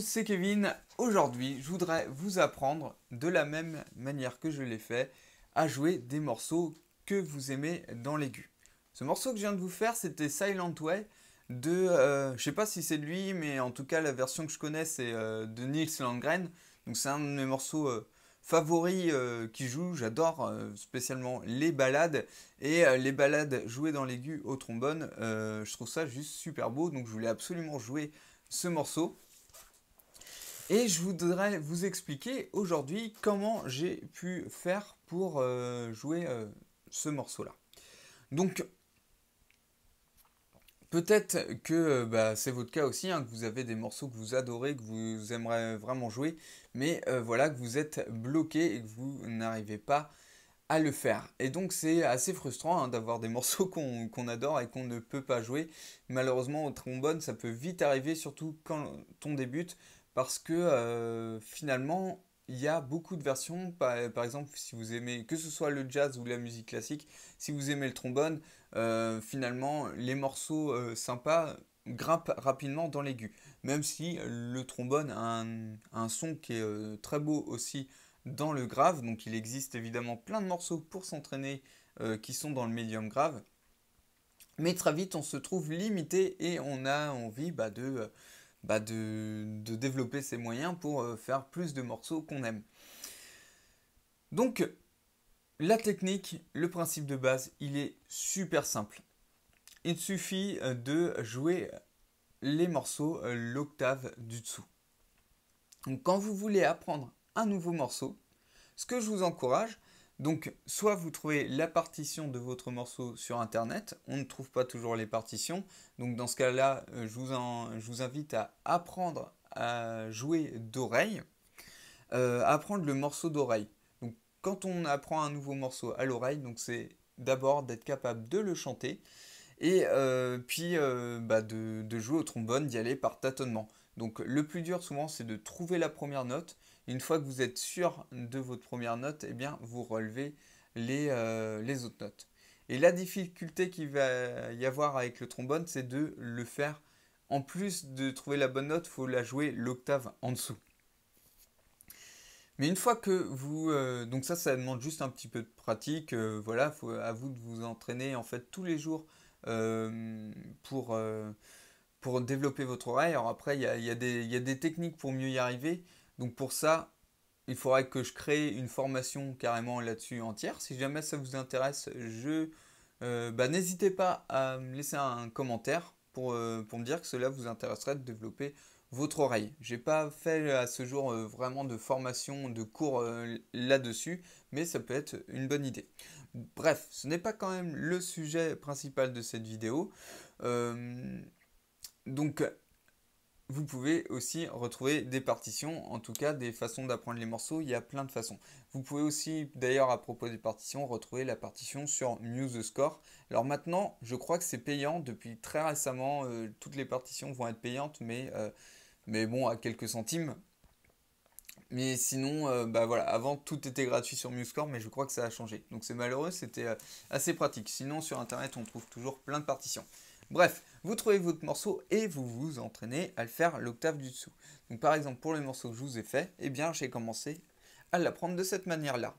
c'est Kevin. Aujourd'hui, je voudrais vous apprendre, de la même manière que je l'ai fait, à jouer des morceaux que vous aimez dans l'aigu. Ce morceau que je viens de vous faire, c'était Silent Way de, euh, je sais pas si c'est de lui, mais en tout cas la version que je connais, c'est euh, de Nils Langren. Donc c'est un de mes morceaux euh, favoris qui joue. J'adore spécialement les balades et les balades jouées dans l'aigu au trombone. je trouve ça juste super beau, donc je voulais absolument jouer ce morceau. Et je voudrais vous expliquer aujourd'hui comment j'ai pu faire pour euh, jouer euh, ce morceau-là. Donc, peut-être que bah, c'est votre cas aussi, hein, que vous avez des morceaux que vous adorez, que vous aimeriez vraiment jouer, mais euh, voilà, que vous êtes bloqué et que vous n'arrivez pas à le faire. Et donc c'est assez frustrant hein, d'avoir des morceaux qu'on adore et qu'on ne peut pas jouer. Malheureusement au trombone ça peut vite arriver, surtout quand on débute, parce que euh, finalement, il y a beaucoup de versions. Par, exemple, si vous aimez, que ce soit le jazz ou la musique classique, si vous aimez le trombone, euh, finalement, les morceaux euh, sympas grimpent rapidement dans l'aigu. Même si le trombone a un, son qui est très beau aussi dans le grave, donc il existe évidemment plein de morceaux pour s'entraîner qui sont dans le médium grave. Mais très vite, on se trouve limité et on a envie bah, de bah, de, de, développer ses moyens pour euh, faire plus de morceaux qu'on aime. Donc, la technique, le principe de base, il est super simple. Il suffit euh, de jouer les morceaux euh, l'octave du dessous. Donc, quand vous voulez apprendre un nouveau morceau, ce que je vous encourage, donc, soit vous trouvez la partition de votre morceau sur Internet, on ne trouve pas toujours les partitions. Donc, dans ce cas-là, euh, je, vous invite à apprendre à jouer d'oreille, euh, apprendre le morceau d'oreille. Donc, quand on apprend un nouveau morceau à l'oreille, donc c'est d'abord d'être capable de le chanter et euh, puis bah, de, de, jouer au trombone, d'y aller par tâtonnement. Donc le plus dur souvent c'est de trouver la première note. Une fois que vous êtes sûr de votre première note, eh bien vous relevez euh, les, autres notes. Et la difficulté qu'il va y avoir avec le trombone, c'est de le faire. En plus de trouver la bonne note, il faut la jouer l'octave en dessous. Mais une fois que vous... Euh, donc ça, ça demande juste un petit peu de pratique. Euh, voilà, faut, à vous de vous entraîner en fait tous les jours pour pour développer votre oreille. Alors après, il y a, des techniques pour mieux y arriver. Donc pour ça, il faudrait que je crée une formation carrément là-dessus entière. Si jamais ça vous intéresse, je euh, bah, n'hésitez pas à me laisser un commentaire euh, pour, me dire que cela vous intéresserait de développer votre oreille. J'ai pas fait à ce jour euh, vraiment de formation, de cours là-dessus, mais ça peut être une bonne idée. Bref, ce n'est pas quand même le sujet principal de cette vidéo. Donc, vous pouvez aussi retrouver des partitions, en tout cas des façons d'apprendre les morceaux, il y a plein de façons. Vous pouvez aussi, d'ailleurs à propos des partitions, retrouver la partition sur MuseScore. Alors maintenant, je crois que c'est payant, depuis très récemment, euh, toutes les partitions vont être payantes, mais, euh, bon, à quelques centimes. Mais sinon, euh, bah voilà, avant tout était gratuit sur MuseScore, mais je crois que ça a changé. Donc c'est malheureux, c'était assez pratique. Sinon, sur Internet, on trouve toujours plein de partitions. Bref, vous trouvez votre morceau et vous vous entraînez à le faire l'octave du dessous. Donc par exemple pour le morceau que je vous ai fait, eh bien j'ai commencé à l'apprendre de cette manière-là.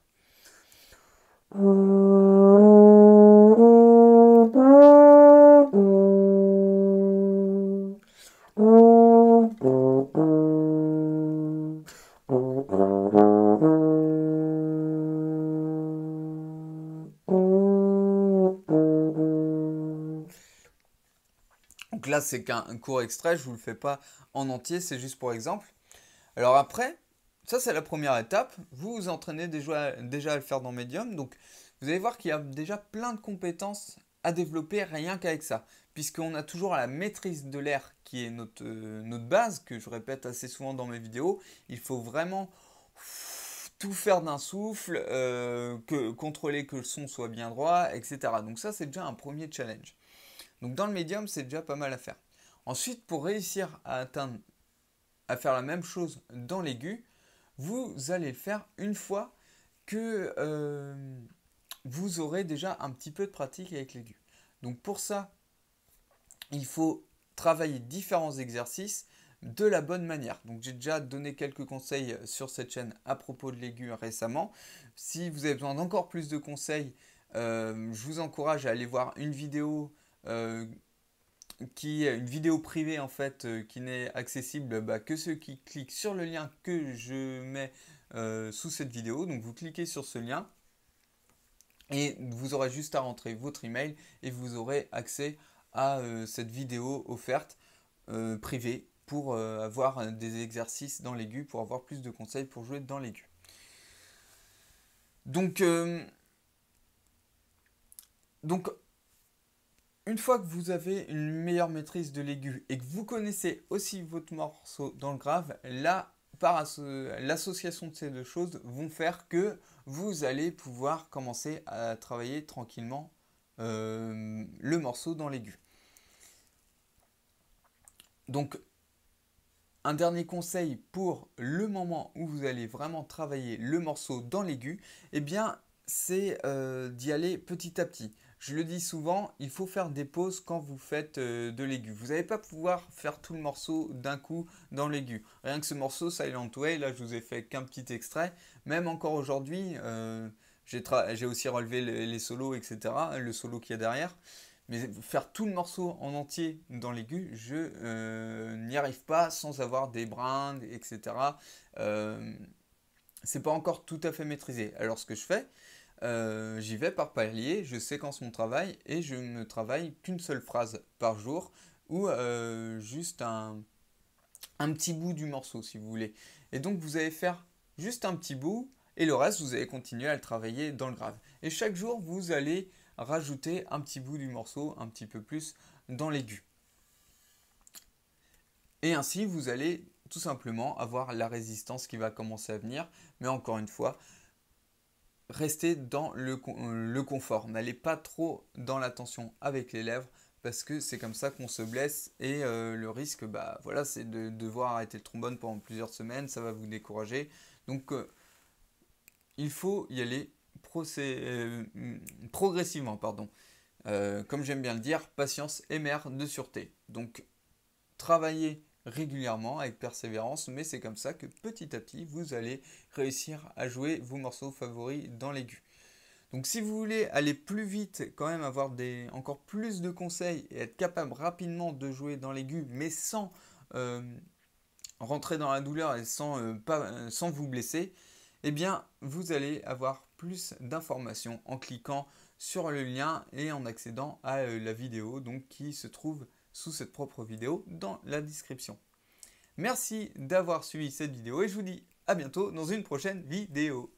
là, c'est qu'un court extrait, je ne vous le fais pas en entier, c'est juste pour exemple. Alors après, ça c'est la première étape, vous vous entraînez déjà, à le faire dans Medium, donc vous allez voir qu'il y a déjà plein de compétences à développer rien qu'avec ça, puisqu'on a toujours la maîtrise de l'air qui est notre, euh, base, que je répète assez souvent dans mes vidéos, il faut vraiment tout faire d'un souffle, euh, que, contrôler que le son soit bien droit, etc. Donc ça c'est déjà un premier challenge. Donc dans le médium, c'est déjà pas mal à faire. Ensuite, pour réussir à atteindre, à faire la même chose dans l'aigu, vous allez le faire une fois que euh, vous aurez déjà un petit peu de pratique avec l'aigu. Donc pour ça, il faut travailler différents exercices de la bonne manière. Donc j'ai déjà donné quelques conseils sur cette chaîne à propos de l'aigu récemment. Si vous avez besoin d'encore plus de conseils, euh, je vous encourage à aller voir une vidéo euh, qui est une vidéo privée en fait euh, qui n'est accessible bah, que ceux qui cliquent sur le lien que je mets euh, sous cette vidéo. Donc vous cliquez sur ce lien et vous aurez juste à rentrer votre email et vous aurez accès à cette vidéo offerte privée pour avoir des exercices dans l'aigu, pour avoir plus de conseils pour jouer dans l'aigu. Donc, donc une fois que vous avez une meilleure maîtrise de l'aigu et que vous connaissez aussi votre morceau dans le grave, là, par l'association de ces deux choses vont faire que vous allez pouvoir commencer à travailler tranquillement euh, le morceau dans l'aigu. Donc, un dernier conseil pour le moment où vous allez vraiment travailler le morceau dans l'aigu, eh bien, c'est euh, d'y aller petit à petit. Je le dis souvent, il faut faire des pauses quand vous faites euh, de l'aigu. Vous n'allez pas pouvoir faire tout le morceau d'un coup dans l'aigu. Rien que ce morceau Silent Way, là je vous ai fait qu'un petit extrait. Même encore aujourd'hui, euh, j'ai aussi relevé les, solos, etc. Le solo qu'il y a derrière. Mais faire tout le morceau en entier dans l'aigu, je euh, n'y arrive pas sans avoir des brindes, etc. c'est pas encore tout à fait maîtrisé. Alors ce que je fais, euh, j'y vais par palier, je séquence mon travail et je ne travaille qu'une seule phrase par jour ou euh, juste un, un petit bout du morceau si vous voulez. Et donc vous allez faire juste un petit bout et le reste vous allez continuer à le travailler dans le grave. Et chaque jour vous allez rajouter un petit bout du morceau un petit peu plus dans l'aigu. Et ainsi vous allez tout simplement avoir la résistance qui va commencer à venir. Mais encore une fois, restez dans le, euh, le confort, n'allez pas trop dans la tension avec les lèvres parce que c'est comme ça qu'on se blesse et euh, le risque, bah voilà, c'est de devoir arrêter le trombone pendant plusieurs semaines, ça va vous décourager. Donc euh, il faut y aller progressivement, pardon. comme j'aime bien le dire, patience et mère de sûreté. Donc travaillez régulièrement, avec persévérance, mais c'est comme ça que petit à petit, vous allez réussir à jouer vos morceaux favoris dans l'aigu. Donc si vous voulez aller plus vite, quand même avoir des, encore plus de conseils et être capable rapidement de jouer dans l'aigu, mais sans euh, rentrer dans la douleur et euh, sans, vous blesser, eh bien vous allez avoir plus d'informations en cliquant sur le lien et en accédant à euh, la vidéo donc, qui se trouve sous cette propre vidéo dans la description. Merci d'avoir suivi cette vidéo et je vous dis à bientôt dans une prochaine vidéo.